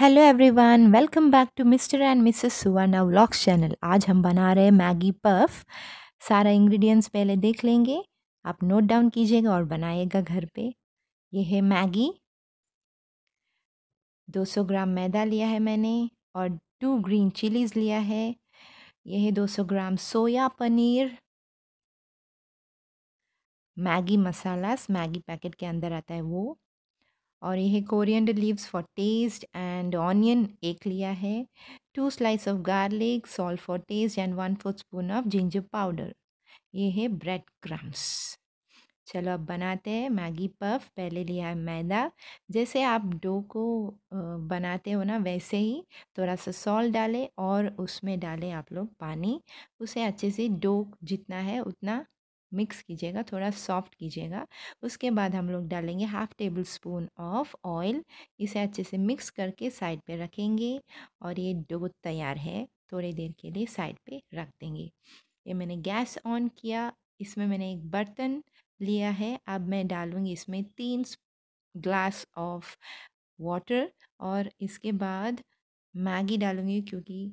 hello everyone welcome back to mister and missus Suvarna vlogs channel आज हम बना रहे हैं मैगी पफ सारा इंग्रेडिएंट्स पहले देख लेंगे आप नोट डाउन कीजिएगा और बनाइएगा घर पे ये है मैगी 200 ग्राम मैदा लिया है मैंने और टू ग्रीन चिलीज़ लिया है यह है 200 gram soya paneer Maggi masalas Maggi packet के अंदर आता है वो और यह coriander leaves for taste and onion एक लिया है two slice of garlic salt for taste and one fourth spoon of ginger powder ये है ब्रेड क्रम्स चलो अब बनाते हैं मैगी पफ पहले लिया है मैदा जैसे आप डो को बनाते हो ना वैसे ही थोड़ा सा सॉल्ट डालें और उसमें डालें आप लोग पानी उसे अच्छे से डो जितना है उतना मिक्स कीजिएगा थोड़ा सॉफ्ट कीजिएगा उसके बाद हम लोग डालेंगे half table spoon of oil इसे अच्छे से मिक्स करके साइड पे रखेंगे और ये डो तैयार है थोड़ी देर के लिए साइड पे रख देंगे ये मैंने गैस ऑन किया इसमें मैंने एक बर्तन लिया है अब मैं डालूँगी इसमें तीन ग्लास ऑफ वाटर और इसके बाद मैगी डालूँगी क्योंकि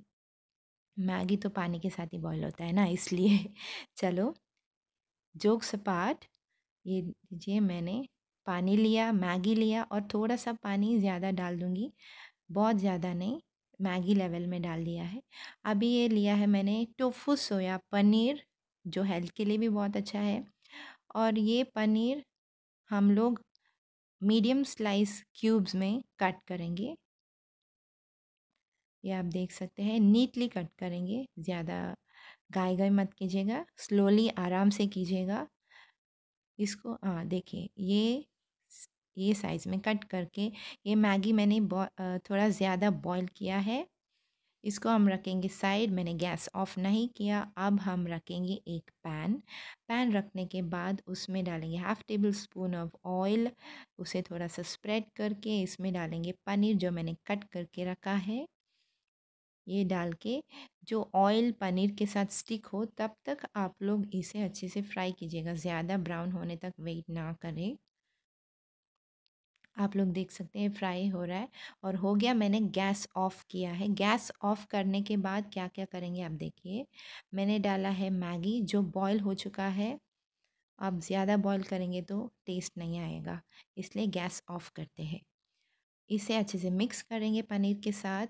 मैगी तो पानी के साथ ही बॉईल होता है ना इसलिए चलो जोग सपाट ये दीजिए मैंने पानी लिया मैगी लिया और थोड़ा सा पानी ज़्यादा डाल दूँगी बहुत ज़्यादा नहीं मैगी लेवल में डाल दिया है अभी ये लिया है मैंने टोफू सोया पनीर जो हेल्थ के लिए भी बहुत अच्छा है और ये पनीर हम लोग मीडियम स्लाइस क्यूब्स में कट करेंगे ये आप देख सकते हैं नीटली कट करेंगे ज़्यादा गाय गाय मत कीजिएगा स्लोली आराम से कीजिएगा इसको हाँ देखिए ये ये साइज़ में कट करके ये मैगी मैंने थोड़ा ज़्यादा बॉईल किया है इसको हम रखेंगे साइड मैंने गैस ऑफ नहीं किया अब हम रखेंगे एक पैन पैन रखने के बाद उसमें डालेंगे half table spoon of oil उसे थोड़ा सा स्प्रेड करके इसमें डालेंगे पनीर जो मैंने कट करके रखा है ये डाल के जो ऑयल पनीर के साथ स्टिक हो तब तक आप लोग इसे अच्छे से फ्राई कीजिएगा ज़्यादा ब्राउन होने तक वेट ना करें आप लोग देख सकते हैं फ्राई हो रहा है और हो गया मैंने गैस ऑफ़ किया है गैस ऑफ़ करने के बाद क्या क्या करेंगे आप देखिए मैंने डाला है मैगी जो बॉयल हो चुका है आप ज़्यादा बॉयल करेंगे तो टेस्ट नहीं आएगा इसलिए गैस ऑफ़ करते हैं इसे अच्छे से मिक्स करेंगे पनीर के साथ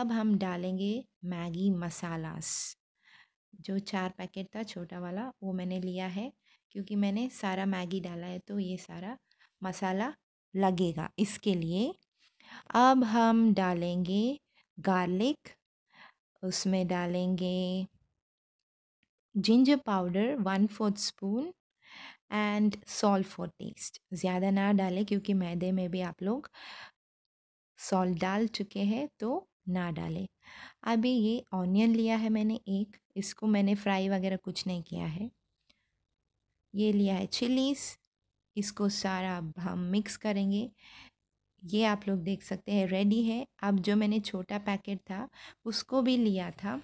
अब हम डालेंगे मैगी मसालास जो चार पैकेट था छोटा वाला वो मैंने लिया है क्योंकि मैंने सारा मैगी डाला है तो ये सारा मसाला लगेगा इसके लिए अब हम डालेंगे गार्लिक उसमें डालेंगे ginger powder one fourth spoon and salt for taste ज़्यादा ना डालें क्योंकि मैदे में भी आप लोग सॉल्ट डाल चुके हैं तो ना डालें अभी ये ऑनियन लिया है मैंने एक इसको मैंने फ्राई वगैरह कुछ नहीं किया है ये लिया है चिलीस इसको सारा हम मिक्स करेंगे ये आप लोग देख सकते हैं रेडी है अब जो मैंने छोटा पैकेट था उसको भी लिया था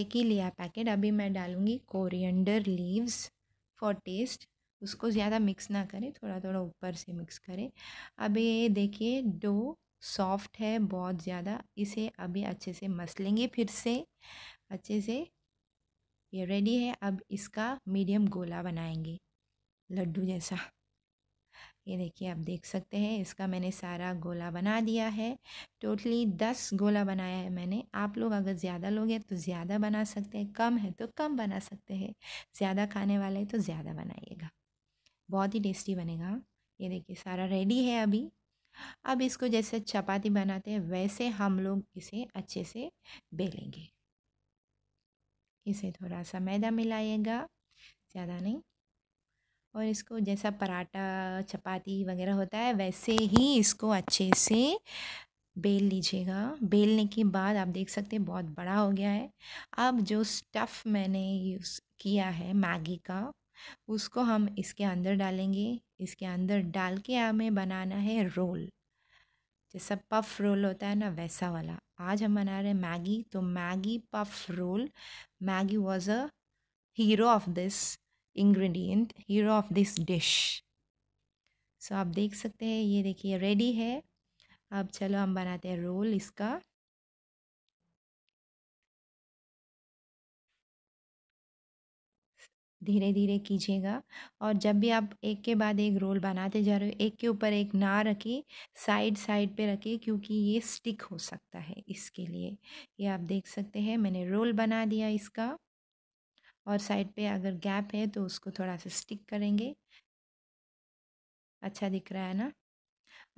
एक ही लिया पैकेट अभी मैं डालूँगी कोरिएंडर लीव्स फॉर टेस्ट उसको ज़्यादा मिक्स ना करें थोड़ा थोड़ा ऊपर से मिक्स करें अब ये देखिए डो सॉफ्ट है बहुत ज़्यादा इसे अभी अच्छे से मस लेंगे फिर से अच्छे से ये रेडी है अब इसका मीडियम गोला बनाएंगे लड्डू जैसा ये देखिए आप देख सकते हैं इसका मैंने सारा गोला बना दिया है टोटली दस गोला बनाया है मैंने आप लोग अगर ज़्यादा लोग हैं तो ज़्यादा बना सकते हैं कम है तो कम बना सकते हैं ज़्यादा खाने वाले तो ज़्यादा बनाइएगा बहुत ही टेस्टी बनेगा ये देखिए सारा रेडी है अभी अब इसको जैसे चपाती बनाते हैं वैसे हम लोग इसे अच्छे से बेलेंगे इसे थोड़ा सा मैदा मिलाइएगा ज़्यादा नहीं और इसको जैसा पराठा चपाती वगैरह होता है वैसे ही इसको अच्छे से बेल लीजिएगा बेलने के बाद आप देख सकते हैं बहुत बड़ा हो गया है अब जो स्टफ़ मैंने यूज़ किया है मैगी का उसको हम इसके अंदर डालेंगे इसके अंदर डाल के हमें बनाना है रोल जैसा पफ रोल होता है ना वैसा वाला आज हम बना रहे हैं मैगी तो Maggi puff roll Maggi was a hero of this ingredient hero of this dish so आप देख सकते हैं ये देखिए रेडी है अब चलो हम बनाते हैं रोल इसका धीरे धीरे कीजिएगा और जब भी आप एक के बाद एक रोल बनाते जा रहे हो एक के ऊपर एक ना रखिए साइड साइड पे रखिए क्योंकि ये स्टिक हो सकता है इसके लिए ये आप देख सकते हैं मैंने रोल बना दिया इसका और साइड पे अगर गैप है तो उसको थोड़ा सा स्टिक करेंगे अच्छा दिख रहा है ना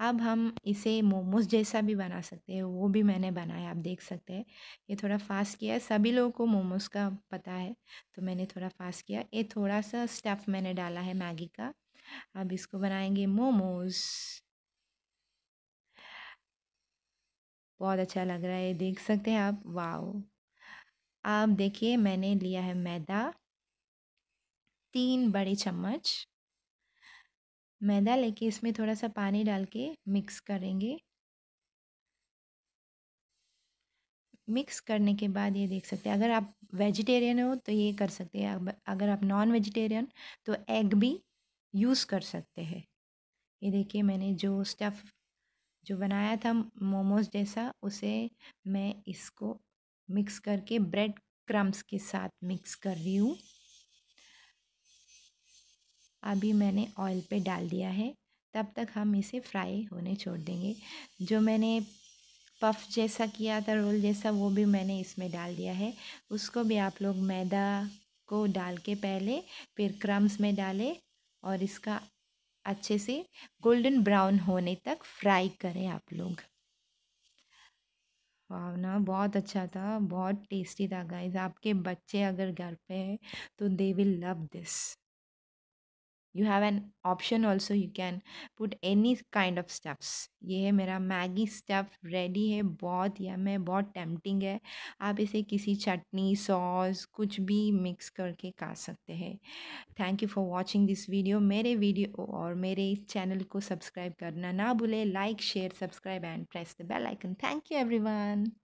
अब हम इसे मोमोज जैसा भी बना सकते हैं वो भी मैंने बनाया आप देख सकते हैं ये थोड़ा फास्ट किया है सभी लोगों को मोमोज का पता है तो मैंने थोड़ा फास्ट किया ये थोड़ा सा स्टफ़ मैंने डाला है मैगी का अब इसको बनाएंगे मोमोज बहुत अच्छा लग रहा है देख सकते हैं आप वाओ अब देखिए मैंने लिया है मैदा तीन बड़े चम्मच मैदा लेके इसमें थोड़ा सा पानी डाल के मिक्स करेंगे मिक्स करने के बाद ये देख सकते हैं अगर आप वेजिटेरियन हो तो ये कर सकते हैं अगर आप नॉन वेजिटेरियन तो एग भी यूज़ कर सकते हैं ये देखिए मैंने जो स्टफ़ जो बनाया था मोमोज जैसा उसे मैं इसको मिक्स करके ब्रेड क्रम्स के साथ मिक्स कर रही हूँ अभी मैंने ऑयल पे डाल दिया है तब तक हम इसे फ्राई होने छोड़ देंगे जो मैंने पफ जैसा किया था रोल जैसा वो भी मैंने इसमें डाल दिया है उसको भी आप लोग मैदा को डाल के पहले फिर क्रम्स में डालें और इसका अच्छे से गोल्डन ब्राउन होने तक फ्राई करें आप लोग वाह ना बहुत अच्छा था बहुत टेस्टी था गाइज आपके बच्चे अगर घर पे हैं तो they will love this you have an option also you can put any kind of stuffs ये है मेरा मैगी स्टफ रेडी है बहुत यम है बहुत टेम्पटिंग है आप इसे किसी चटनी सॉस कुछ भी मिक्स करके खा सकते हैं thank you for watching this video मेरे वीडियो और मेरे इस चैनल को सब्सक्राइब करना ना भूलें like share subscribe and press the bell icon thank you everyone